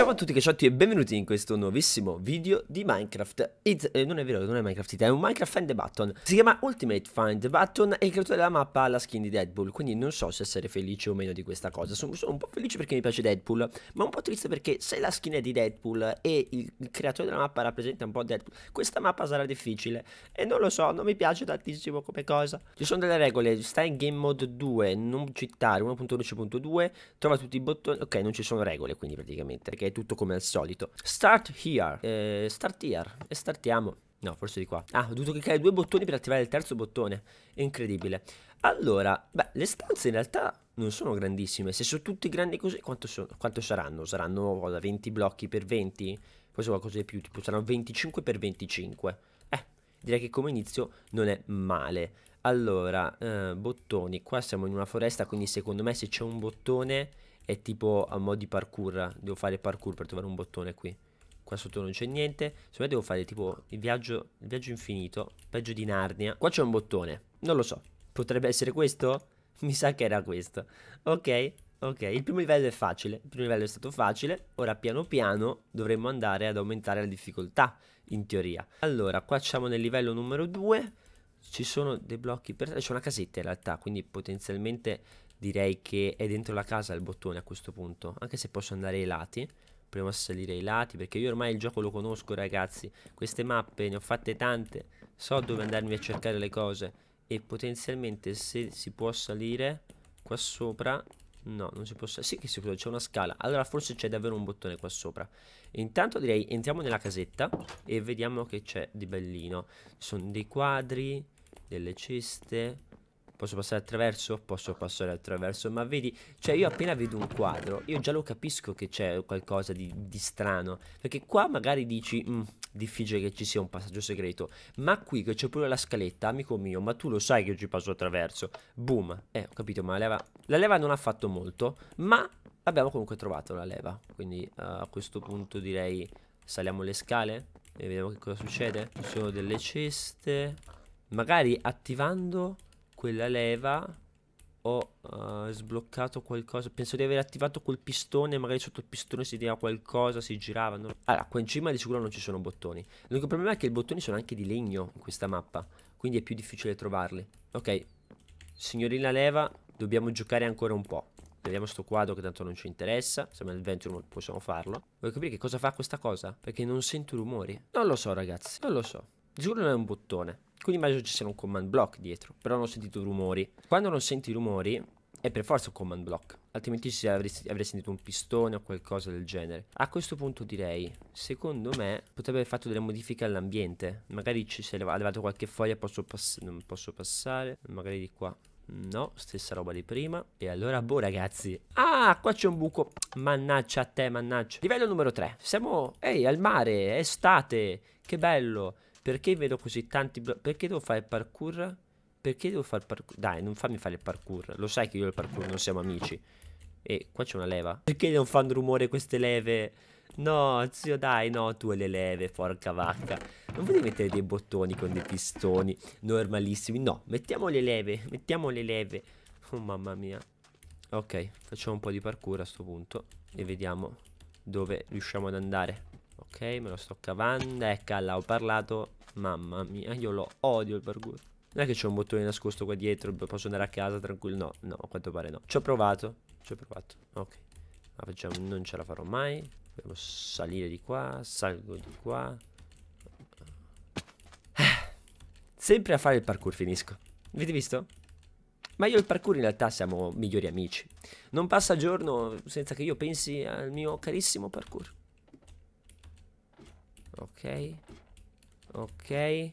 Ciao a tutti cacciati e benvenuti in questo nuovissimo video di Minecraft It, eh, Non è vero, non è Minecraft It, è un Minecraft Find the Button Si chiama Ultimate Find the Button e il creatore della mappa ha la skin di Deadpool Quindi non so se essere felice o meno di questa cosa Sono, sono un po' felice perché mi piace Deadpool Ma un po' triste perché se la skin è di Deadpool e il, il creatore della mappa rappresenta un po' Deadpool Questa mappa sarà difficile E non lo so, non mi piace tantissimo come cosa Ci sono delle regole, sta in Game Mode 2, non cittare 1.12.2 Trova tutti i bottoni, ok non ci sono regole quindi praticamente Perché tutto come al solito. Start here, eh, start here e startiamo. No, forse di qua. Ah, ho dovuto cliccare due bottoni per attivare il terzo bottone. È incredibile. Allora, beh, le stanze in realtà non sono grandissime. Se sono tutti grandi così, quanto, sono, quanto saranno? Saranno da 20 blocchi per 20? Forse qualcosa di più, tipo saranno 25 per 25. Eh, direi che come inizio non è male. Allora, eh, bottoni. Qua siamo in una foresta, quindi secondo me se c'è un bottone è tipo a mo' di parkour. Devo fare parkour per trovare un bottone qui. Qua sotto non c'è niente. Secondo me devo fare tipo il viaggio, il viaggio infinito. Peggio di Narnia. Qua c'è un bottone. Non lo so. Potrebbe essere questo? Mi sa che era questo. Ok. Ok, il primo livello è facile, il primo livello è stato facile, ora piano piano dovremmo andare ad aumentare la difficoltà, in teoria. Allora, qua siamo nel livello numero 2, ci sono dei blocchi per... c'è una casetta in realtà, quindi potenzialmente direi che è dentro la casa il bottone a questo punto, anche se posso andare ai lati. Proviamo a salire ai lati, perché io ormai il gioco lo conosco ragazzi, queste mappe ne ho fatte tante, so dove andarmi a cercare le cose e potenzialmente se si può salire qua sopra No, non si può salire Sì che si sicuro c'è una scala Allora forse c'è davvero un bottone qua sopra Intanto direi entriamo nella casetta E vediamo che c'è di bellino Ci sono dei quadri Delle ceste Posso passare attraverso? Posso passare attraverso, ma vedi, cioè io appena vedo un quadro, io già lo capisco che c'è qualcosa di, di, strano, perché qua magari dici, mm, difficile che ci sia un passaggio segreto, ma qui che c'è pure la scaletta, amico mio, ma tu lo sai che io ci passo attraverso, boom, eh, ho capito, ma la leva, la leva non ha fatto molto, ma abbiamo comunque trovato la leva, quindi uh, a questo punto direi saliamo le scale e vediamo che cosa succede, ci sono delle ceste, magari attivando quella leva ho uh, sbloccato qualcosa penso di aver attivato quel pistone magari sotto il pistone si tirava qualcosa si girava non... allora qua in cima di sicuro non ci sono bottoni l'unico problema è che i bottoni sono anche di legno in questa mappa quindi è più difficile trovarli ok signorina leva dobbiamo giocare ancora un po' Vediamo sto quadro che tanto non ci interessa. Siamo al 21, possiamo farlo. Voglio capire che cosa fa questa cosa? Perché non sento rumori. Non lo so, ragazzi. Non lo so. Giuro non è un bottone. Quindi immagino ci sia un command block dietro, però non ho sentito rumori. Quando non senti rumori è per forza un command block, altrimenti ci avrei, avrei sentito un pistone o qualcosa del genere. A questo punto direi, secondo me potrebbe aver fatto delle modifiche all'ambiente. Magari ci si è levato qualche foglia, posso non posso passare, magari di qua. No, stessa roba di prima. E allora, boh, ragazzi. Ah, qua c'è un buco. Mannaggia a te, mannaggia. Livello numero 3. Siamo, ehi, al mare, estate. Che bello. Perché vedo così tanti blocchi? Perché devo fare parkour? Perché devo fare parkour? Dai, non fammi fare il parkour. Lo sai che io e il parkour non siamo amici. E qua c'è una leva. Perché non fanno rumore queste leve? No, zio, dai, no, tu e le leve, porca vacca. Non potevi mettere dei bottoni con dei pistoni normalissimi. No, mettiamo le leve, mettiamo le leve. Oh, mamma mia. Ok, facciamo un po' di parkour a questo punto. E vediamo dove riusciamo ad andare. Ok, me lo sto cavando. Ecco, là, ho parlato. Mamma mia, io lo odio il parkour. Non è che c'è un bottone nascosto qua dietro, posso andare a casa tranquillo. No, no, a quanto pare no. Ci ho provato, ci ho provato. Ok, ma facciamo, non ce la farò mai. Devo salire di qua, salgo di qua. Ah, sempre a fare il parkour finisco. Avete visto? Ma io e il parkour in realtà siamo migliori amici. Non passa giorno senza che io pensi al mio carissimo parkour. Ok. Ok.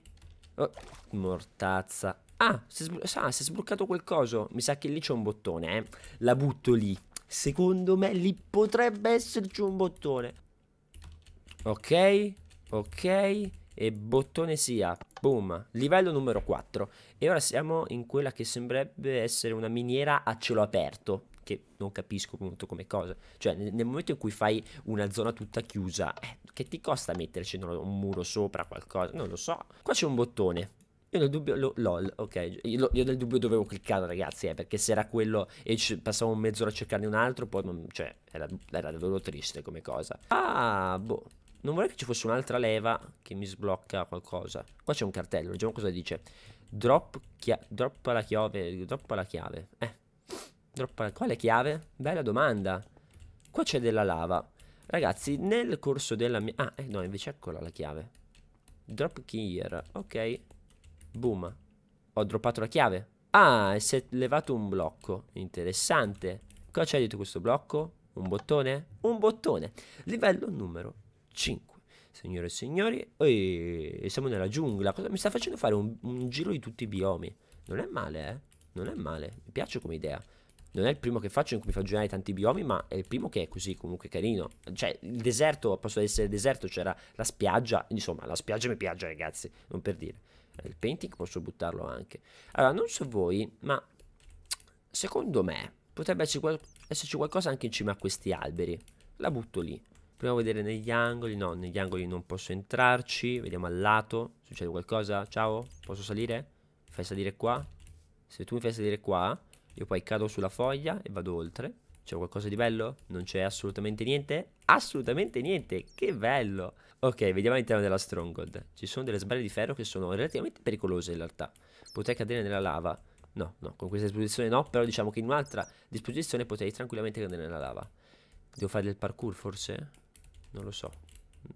Oh, mortazza. Ah si, ah, si è sbloccato quel coso. Mi sa che lì c'è un bottone, eh. La butto lì. Secondo me lì potrebbe esserci un bottone. Ok. Ok. E bottone sia. Boom. Livello numero 4. E ora siamo in quella che sembrerebbe essere una miniera a cielo aperto che non capisco molto come cosa. Cioè, nel, nel momento in cui fai una zona tutta chiusa, eh, che ti costa metterci un muro sopra qualcosa? Non lo so. Qua c'è un bottone. Io nel dubbio, lo, lol, ok, io, io, nel dubbio dovevo cliccare ragazzi, eh, perché se era quello e passavo mezz'ora a cercarne un altro, poi non, cioè, era, era davvero triste come cosa. Ah, boh, non vorrei che ci fosse un'altra leva che mi sblocca qualcosa. Qua c'è un cartello, leggiamo cosa dice. Drop, chia- drop alla chiave, droppa la chiave. Eh, Droppa... Quale chiave? Bella domanda. Qua c'è della lava. Ragazzi, nel corso della mia... Ah, eh, no, invece eccola la chiave. Drop key here. Ok. Boom. Ho droppato la chiave. Ah, e si è levato un blocco. Interessante. Cosa c'è dietro questo blocco? Un bottone? Un bottone. Livello numero 5. Signore e signori, e siamo nella giungla. Cosa mi sta facendo fare un, un giro di tutti i biomi? Non è male, eh? Non è male. Mi piace come idea. Non è il primo che faccio in cui mi fa girare tanti biomi, ma è il primo che è così comunque carino. Cioè, il deserto, posso essere deserto, c'era la spiaggia. Insomma, la spiaggia mi piace, ragazzi, non per dire. Il painting posso buttarlo anche. Allora, non so voi, ma secondo me potrebbe esserci qualcosa anche in cima a questi alberi. La butto lì. Proviamo a vedere negli angoli. No, negli angoli non posso entrarci. Vediamo al lato. Succede qualcosa? Ciao? Posso salire? Fai salire qua? Se tu mi fai salire qua... Io poi cado sulla foglia e vado oltre. C'è qualcosa di bello? Non c'è assolutamente niente? Assolutamente niente! Che bello! Ok, vediamo all'interno della stronghold. Ci sono delle sbarre di ferro che sono relativamente pericolose in realtà. Potrei cadere nella lava. No, no, con questa disposizione no, però diciamo che in un'altra disposizione potrei tranquillamente cadere nella lava. Devo fare del parkour forse? Non lo so.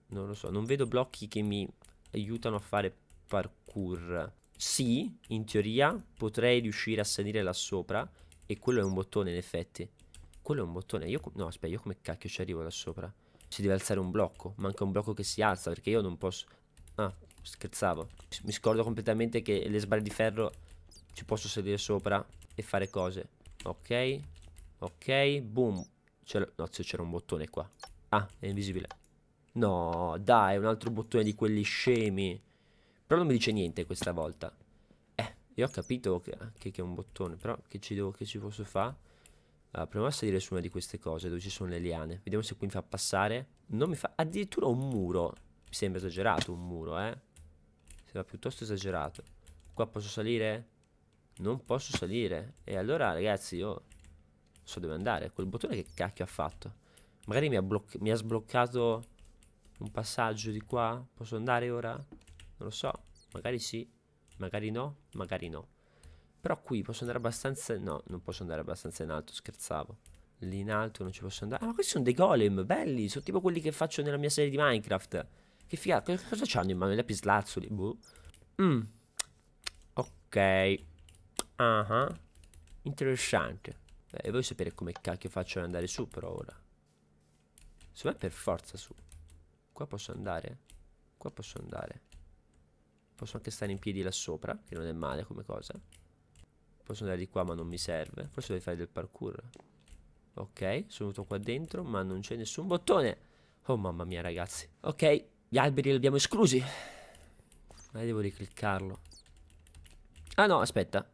Non lo so, non vedo blocchi che mi aiutano a fare parkour. Sì, in teoria potrei riuscire a salire là sopra. E quello è un bottone, in effetti. Quello è un bottone. Io, no, aspetta, io come cacchio ci arrivo là sopra? Si deve alzare un blocco. Manca un blocco che si alza perché io non posso. Ah, scherzavo. Mi scordo completamente che le sbarre di ferro ci posso salire sopra e fare cose. Ok, ok, boom. No, se c'era un bottone qua. Ah, è invisibile. No, dai, un altro bottone di quelli scemi. Però non mi dice niente questa volta. Eh, io ho capito che, che, che è un bottone, però che ci, devo, che ci posso fare? Allora, proviamo a salire su una di queste cose dove ci sono le liane. Vediamo se qui mi fa passare. Non mi fa... Addirittura un muro. Mi sembra esagerato un muro, eh. Sembra piuttosto esagerato. Qua posso salire? Non posso salire. E allora, ragazzi, io... So dove andare. Quel bottone che cacchio ha fatto? Magari mi ha, mi ha sbloccato un passaggio di qua. Posso andare ora? Non lo so, magari sì, magari no, magari no. Però qui posso andare abbastanza... No, non posso andare abbastanza in alto, scherzavo. Lì in alto non ci posso andare. Ah, ma questi sono dei golem, belli. Sono tipo quelli che faccio nella mia serie di Minecraft. Che figata. Cosa c'hanno in mano? I lapislazzuli. Boh. Mm. Ok. Ah. Uh -huh. Interessante. Eh, e voglio sapere come cacchio faccio ad andare su però ora. Secondo me per forza su. Qua posso andare? Qua posso andare. Posso anche stare in piedi là sopra, che non è male come cosa. Posso andare di qua ma non mi serve. Forse devi fare del parkour. Ok, sono venuto qua dentro ma non c'è nessun bottone. Oh mamma mia ragazzi. Ok, gli alberi li abbiamo esclusi. Ma devo ricliccarlo. Ah no, aspetta.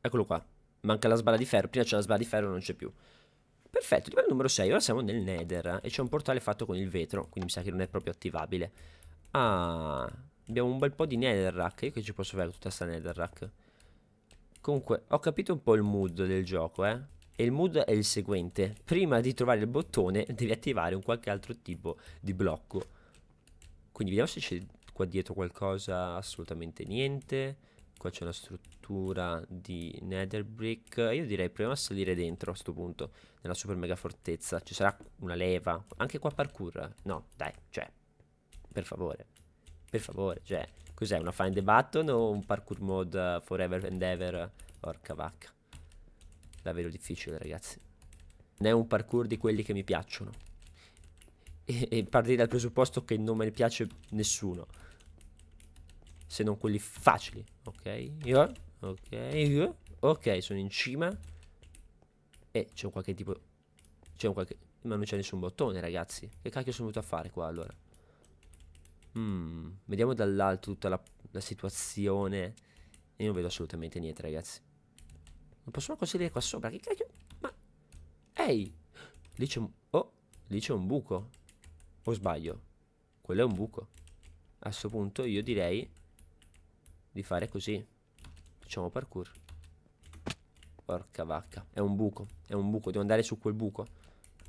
Eccolo qua. Manca la sbarra di ferro. Prima c'era la sbarra di ferro non c'è più. Perfetto, livello numero 6. Ora siamo nel nether. E c'è un portale fatto con il vetro. Quindi mi sa che non è proprio attivabile. Ah... Abbiamo un bel po' di netherrack. Io che ci posso fare tutta sta netherrack? Comunque, ho capito un po' il mood del gioco, eh. E il mood è il seguente. Prima di trovare il bottone, devi attivare un qualche altro tipo di blocco. Quindi vediamo se c'è qua dietro qualcosa. Assolutamente niente. Qua c'è una struttura di nether brick. Io direi proviamo a salire dentro a questo punto. Nella super mega fortezza. Ci sarà una leva. Anche qua parkour? No, dai, cioè... Per favore. Per favore, cioè, cos'è una find the button o un parkour mod eh, forever and ever? Porca vacca. Davvero difficile, ragazzi. Non è un parkour di quelli che mi piacciono. E, e partire dal presupposto che non me ne piace nessuno. Se non quelli facili, ok? Io, ok, io. ok, sono in cima. E c'è un qualche tipo... C'è un qualche... Ma non c'è nessun bottone, ragazzi. Che cacchio sono venuto a fare qua, allora? Mm, vediamo dall'alto tutta la, la situazione. E non vedo assolutamente niente, ragazzi. Non possono costruire qua sopra. Che cacchio? Ma... Ehi! Lì c'è un... Oh! Lì c'è un buco. O sbaglio? Quello è un buco. A questo punto io direi di fare così. Facciamo parkour. Porca vacca. È un buco. È un buco. Devo andare su quel buco.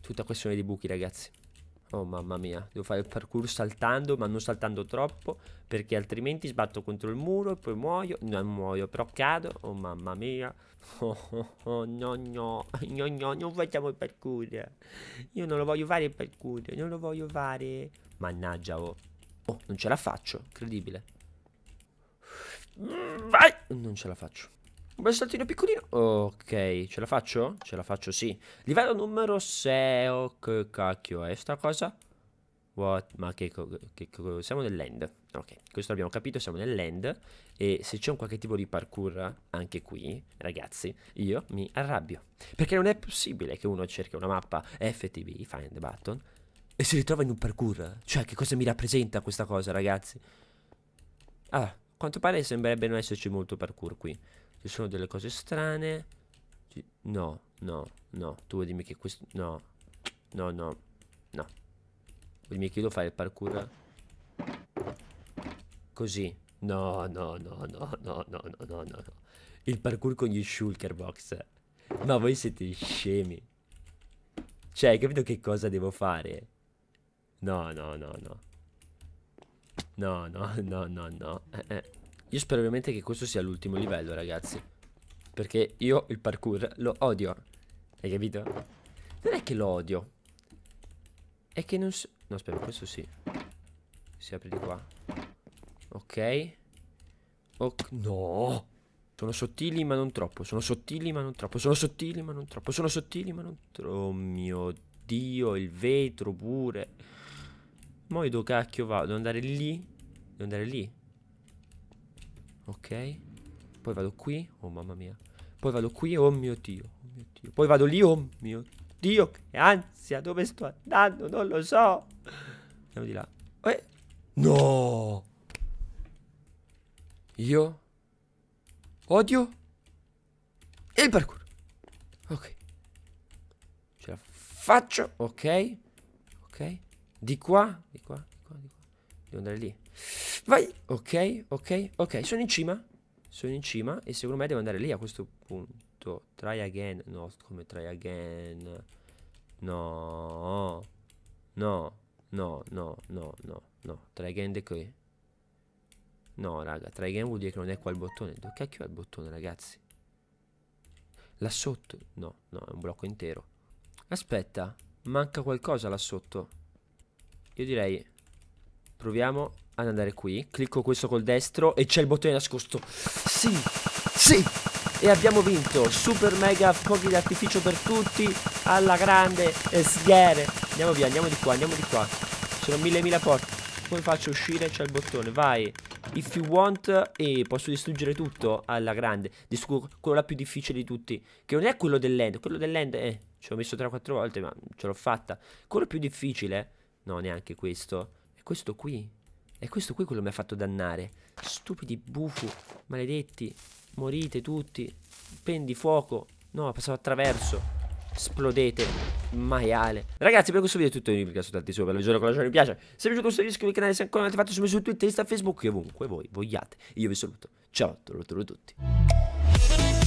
Tutta questione di buchi, ragazzi. Oh mamma mia, devo fare il parkour saltando, ma non saltando troppo, perché altrimenti sbatto contro il muro e poi muoio, non muoio, però cado, oh mamma mia. Oh, oh, oh no, no, no, no, non facciamo il parkour. Io non lo voglio fare il parkour, non lo voglio fare. Mannaggia, oh. Oh, non ce la faccio, incredibile. Vai! Non ce la faccio. Un bel saltino piccolino. Ok, ce la faccio? Ce la faccio, sì. Livello numero 6. Oh, che cacchio è sta cosa? What? Ma che, che, che Siamo nell'end. Ok, questo l'abbiamo capito, siamo nell'end. E se c'è un qualche tipo di parkour anche qui, ragazzi, io mi arrabbio. Perché non è possibile che uno cerchi una mappa FTB, find the button, e si ritrova in un parkour. Cioè, che cosa mi rappresenta questa cosa, ragazzi? Ah, a quanto pare sembrerebbe non esserci molto parkour qui. Ci sono delle cose strane. No, no, no. Tu vuoi dirmi che questo... No. No, no. No. Vuoi dirmi che io devo fare il parkour? Così. No, no, no, no, no, no, no, no, no. Il parkour con gli shulker box. Ma voi siete scemi. Cioè, hai capito che cosa devo fare? No, no, no, no. No, no, no, no, no. Eh, eh. Io spero veramente che questo sia l'ultimo livello, ragazzi. Perché io il parkour lo odio. Hai capito? Non è che lo odio. È che non No, aspetta, questo sì. Si apre di qua. Ok. Ok. No! Sono sottili ma non troppo. Sono sottili ma non troppo. Sono sottili ma non troppo. Sono sottili ma non troppo. Oh mio Dio, il vetro pure. Mo io do cacchio vado. Devo andare lì? Devo andare lì? Ok. Poi vado qui. Oh mamma mia. Poi vado qui. Oh mio dio. Oh mio dio. Poi vado lì. Oh mio dio. Che ansia. Dove sto andando? Non lo so. Andiamo di là. Eh. No. Io. Odio. il parkour. Ok. Ce la faccio. Ok. Ok. Di qua. Di qua. Di qua. Di qua. Devo andare lì. Vai! Ok, ok, ok. Sono in cima. Sono in cima e secondo me devo andare lì a questo punto. Try again. No, come try again. No. No. No, no, no, no, no. Try again di qui. No, raga. Try again vuol dire che non è qua il bottone. Dove cacchio è il bottone, ragazzi? Là sotto? No, no, è un blocco intero. Aspetta. Manca qualcosa là sotto. Io direi... Proviamo ad andare qui Clicco questo col destro e c'è il bottone nascosto Sì, sì E abbiamo vinto Super mega fuochi d'artificio per tutti Alla grande e sghere Andiamo via, andiamo di qua, andiamo di qua Sono mille mila porte Come faccio a uscire? C'è il bottone, vai If you want E posso distruggere tutto alla grande Distruggo quello là più difficile di tutti Che non è quello dell'end Quello dell'end Eh, ci ho messo 3-4 volte ma ce l'ho fatta Quello più difficile No, neanche questo questo qui e questo qui quello mi ha fatto dannare. Stupidi bufu, maledetti, morite tutti, Pendi fuoco. No, passavo attraverso. Esplodete, maiale. Ragazzi, per questo video è tutto. Io vi piace tanti sopra. Vi giuro con la giornata mi piace. Se vi è piaciuto questo video, iscrivetevi al canale. Se ancora non l'avete fatto, su Twitter, Instagram, Facebook. E ovunque voi vogliate. Io vi saluto. Ciao, saluto tutti.